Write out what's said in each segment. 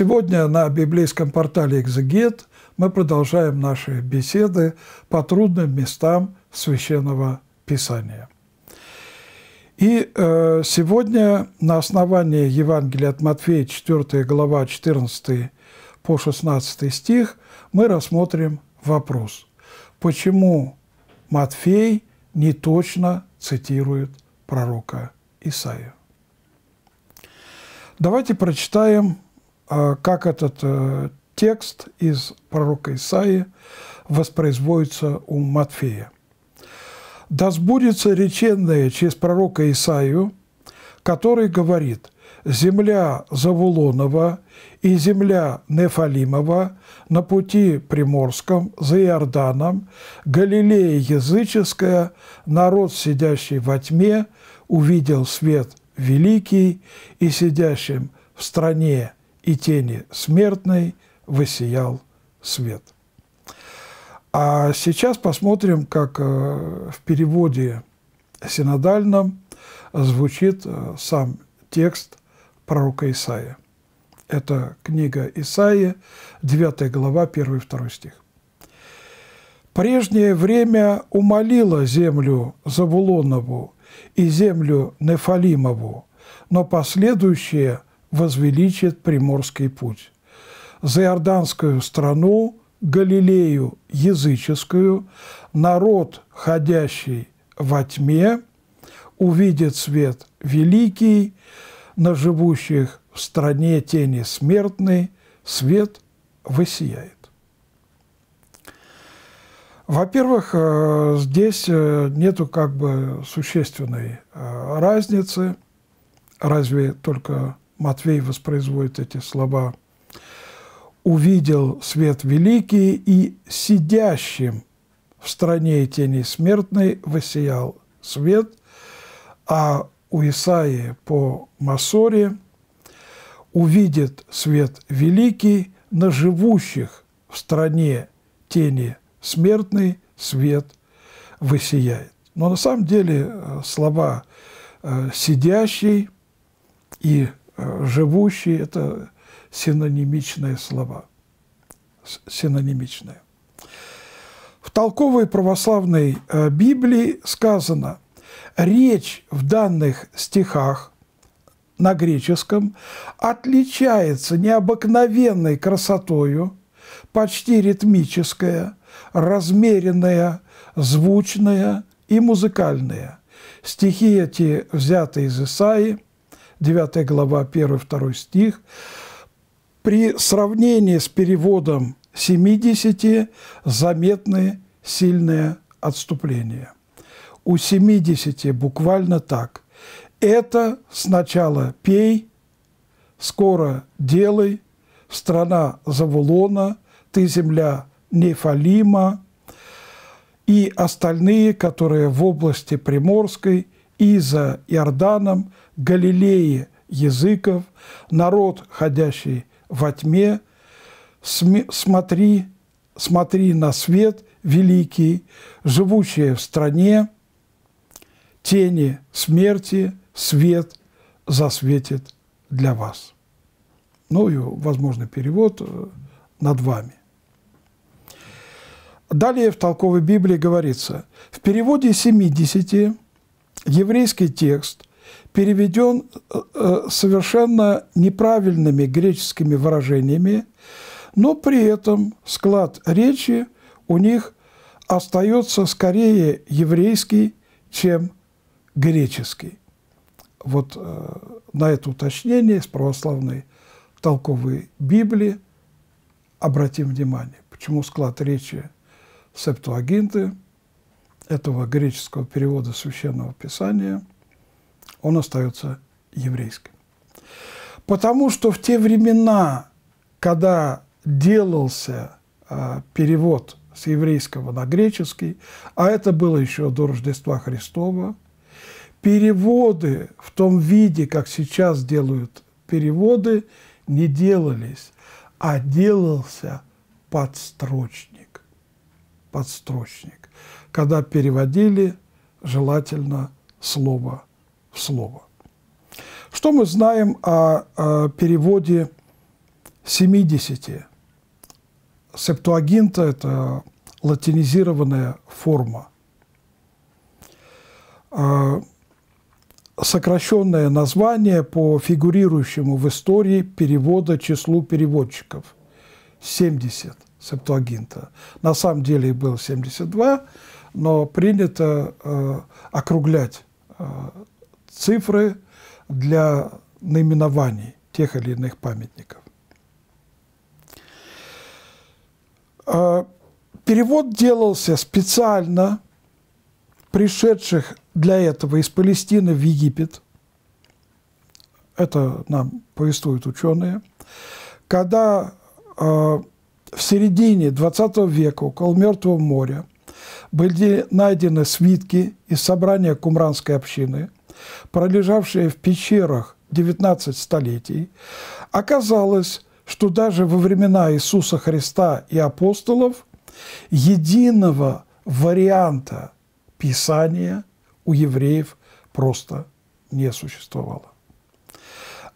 Сегодня на библейском портале «Экзегет» мы продолжаем наши беседы по трудным местам Священного Писания. И э, сегодня на основании Евангелия от Матфея, 4 глава, 14 по 16 стих, мы рассмотрим вопрос, почему Матфей не точно цитирует пророка Исаию. Давайте прочитаем а, как этот э, текст из пророка Исаии воспроизводится у Матфея. «Да сбудется реченное через пророка Исаию, который говорит, «Земля Завулонова и земля Нефалимова на пути Приморском, за Иорданом, Галилея языческая, народ, сидящий во тьме, увидел свет великий, и сидящим в стране и тени смертной высиял свет. А сейчас посмотрим, как э, в переводе синодальном звучит э, сам текст пророка Исаия. Это книга Исаия, 9 глава, 1-2 стих. «Прежнее время умолило землю Завулонову и землю Нефалимову, но последующее – возвеличит Приморский путь. За Иорданскую страну, Галилею языческую, народ, ходящий во тьме, увидит свет великий, на живущих в стране тени смертной свет высияет. Во-первых, э, здесь э, нету как бы существенной э, разницы, разве только Матвей воспроизводит эти слова, увидел свет великий и сидящим в стране тени смертной высиял свет, а у Исаии по Масоре увидит свет великий на живущих в стране тени смертной свет высияет. Но на самом деле э, слова э, «сидящий» и Э, живущий – это синонимичные слова. Синонимичные. В толковой православной э, Библии сказано, речь в данных стихах на греческом отличается необыкновенной красотою, почти ритмическая, размеренная, звучная и музыкальная. Стихи эти взяты из Исаии – 9 глава, 1-2 стих. При сравнении с переводом 70 заметны сильные отступления. У 70 буквально так. Это сначала пей, скоро делай, страна Завулона, ты земля Нефалима и остальные, которые в области Приморской – и за Иорданом, Галилеи языков, народ, ходящий во тьме, смотри, смотри на свет великий, живущие в стране, тени смерти, свет засветит для вас. Ну и, возможно, перевод э, над вами. Далее в толковой Библии говорится, в переводе 70 еврейский текст переведен э, э, совершенно неправильными греческими выражениями, но при этом склад речи у них остается скорее еврейский, чем греческий. Вот э, на это уточнение из православной толковой Библии обратим внимание, почему склад речи септуагинты – этого греческого перевода священного писания, он остается еврейским. Потому что в те времена, когда делался а, перевод с еврейского на греческий, а это было еще до Рождества Христова, переводы в том виде, как сейчас делают переводы, не делались, а делался подстрочник. Подстрочник когда переводили желательно слово в слово. Что мы знаем о, о переводе 70? Септуагинта – это латинизированная форма. А, сокращенное название по фигурирующему в истории перевода числу переводчиков – 70 септуагинта. На самом деле их было 72, но принято э, округлять э, цифры для наименований тех или иных памятников. Э, перевод делался специально пришедших для этого из Палестины в Египет. Это нам повествуют ученые. Когда в середине XX века около Мертвого моря были найдены свитки из собрания кумранской общины, пролежавшие в пещерах 19 столетий, оказалось, что даже во времена Иисуса Христа и апостолов единого варианта Писания у евреев просто не существовало.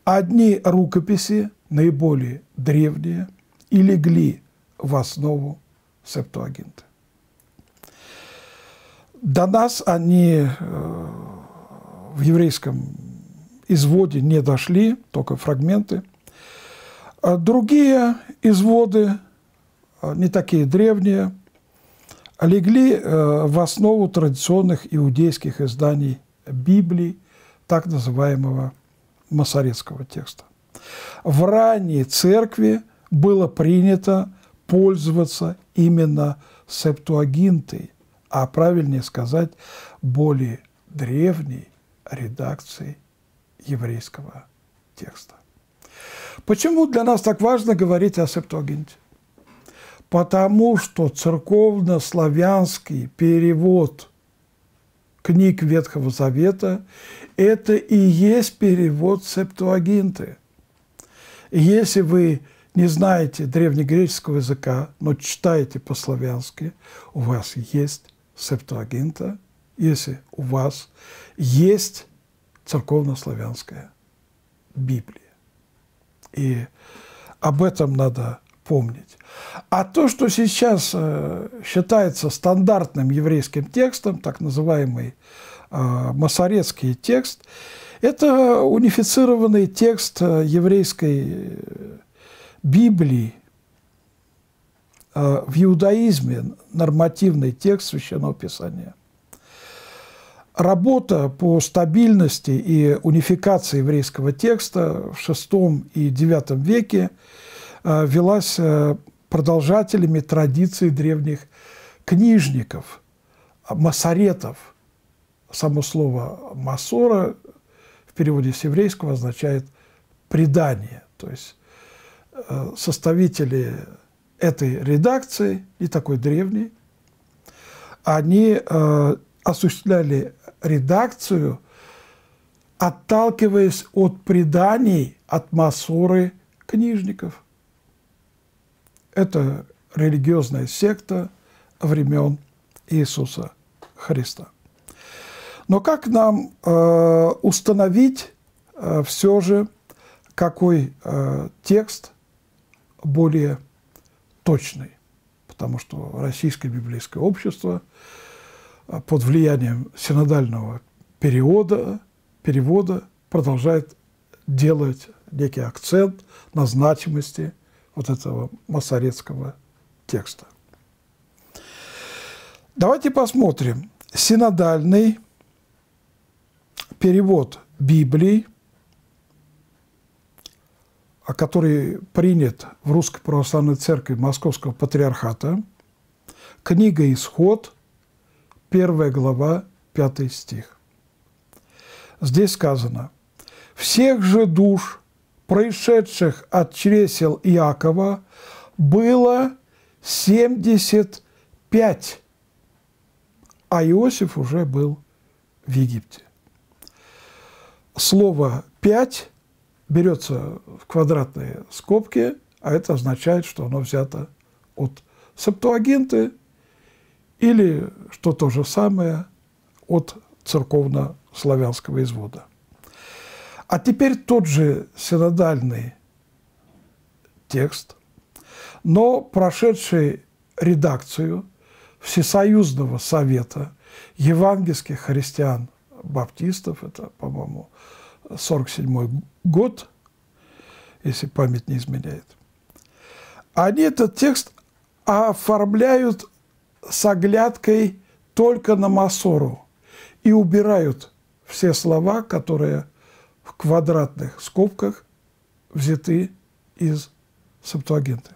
Одни рукописи, наиболее древние, и легли в основу Септуагинты. До нас они э, в еврейском изводе не дошли, только фрагменты. А другие изводы, э, не такие древние, легли э, в основу традиционных иудейских изданий Библии, так называемого масоретского текста. В ранней церкви было принято пользоваться именно септуагинтой, а правильнее сказать, более древней редакции еврейского текста. Почему для нас так важно говорить о Септуагинте? Потому что церковно-славянский перевод книг Ветхого Завета – это и есть перевод Септуагинты. Если вы не знаете древнегреческого языка, но читаете по-славянски, у вас есть Септуагинта, если у вас есть церковнославянская Библия. И об этом надо помнить. А то, что сейчас э, считается стандартным еврейским текстом, так называемый э, масорецкий текст, это унифицированный текст э, еврейской Библии, Э, в иудаизме нормативный текст Священного Писания. Работа по стабильности и унификации еврейского текста в VI и IX веке э, велась э, продолжателями традиции древних книжников, масоретов. Само слово «масора» в переводе с еврейского означает «предание». То есть составители этой редакции, не такой древней, они э, осуществляли редакцию, отталкиваясь от преданий, от массуры книжников. Это религиозная секта времен Иисуса Христа. Но как нам э, установить э, все же, какой э, текст более точной, потому что российское библейское общество а, под влиянием синодального периода, перевода продолжает делать некий акцент на значимости вот этого масорецкого текста. Давайте посмотрим. Синодальный перевод Библии – а который принят в Русской Православной Церкви Московского Патриархата, книга «Исход», первая глава, пятый стих. Здесь сказано, «Всех же душ, происшедших от чресел Иакова, было 75, а Иосиф уже был в Египте». Слово «пять» берется в квадратные скобки, а это означает, что оно взято от септуагинты или, что то же самое, от церковно-славянского извода. А теперь тот же синодальный текст, но прошедший редакцию Всесоюзного совета евангельских христиан-баптистов, это, по-моему, 47 год, если память не изменяет. Они этот текст оформляют с оглядкой только на Масору и убирают все слова, которые в квадратных скобках взяты из Септуагинты.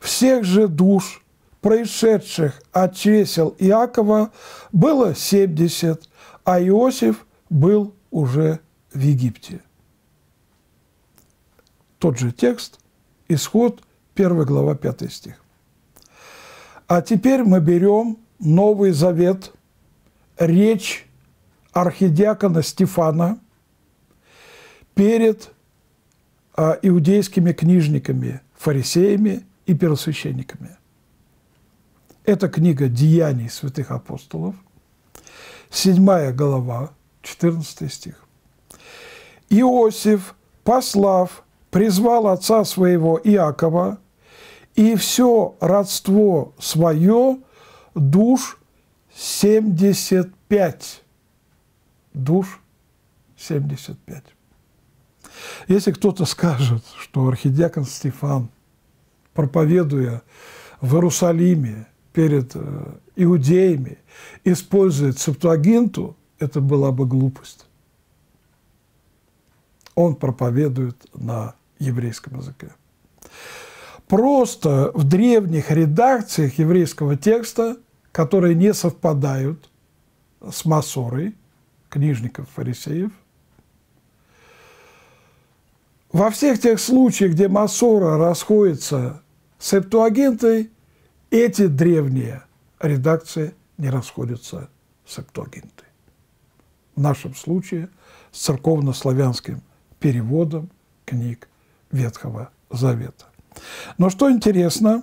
Всех же душ, происшедших от чресел Иакова, было 70, а Иосиф был уже в Египте. Тот же текст, исход, 1 глава, 5 стих. А теперь мы берем Новый Завет, речь архидиакона Стефана перед а, иудейскими книжниками, фарисеями и первосвященниками. Это книга «Деяний святых апостолов», 7 глава, 14 стих. Иосиф, послав, призвал отца своего Иакова, и все родство свое душ 75. Душ 75. Если кто-то скажет, что архидиакон Стефан, проповедуя в Иерусалиме перед э, иудеями, использует септуагинту, это была бы глупость он проповедует на еврейском языке. Просто в древних редакциях еврейского текста, которые не совпадают с Масорой, книжников, фарисеев, во всех тех случаях, где Масора расходится с септуагинтой, эти древние редакции не расходятся с септуагинтой. В нашем случае с церковно-славянским переводом книг Ветхого Завета. Но что интересно,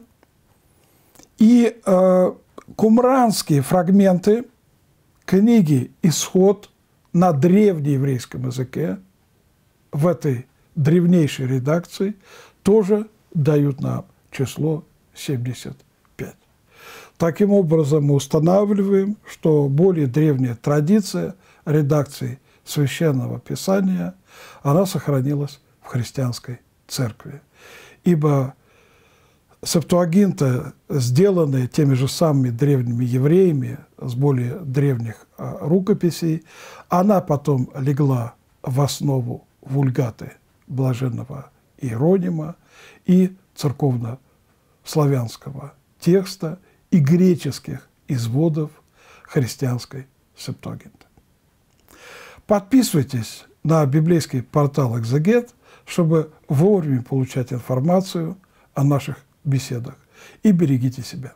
и э, кумранские фрагменты книги «Исход» на древнееврейском языке в этой древнейшей редакции тоже дают нам число 75. Таким образом, мы устанавливаем, что более древняя традиция редакции Священного Писания – она сохранилась в христианской церкви. Ибо септуагинты, сделанные теми же самыми древними евреями с более древних а, рукописей, она потом легла в основу вульгаты блаженного Иеронима и церковно-славянского текста и греческих изводов христианской септуагинты. Подписывайтесь на библейский портал «Экзегет», чтобы вовремя получать информацию о наших беседах. И берегите себя.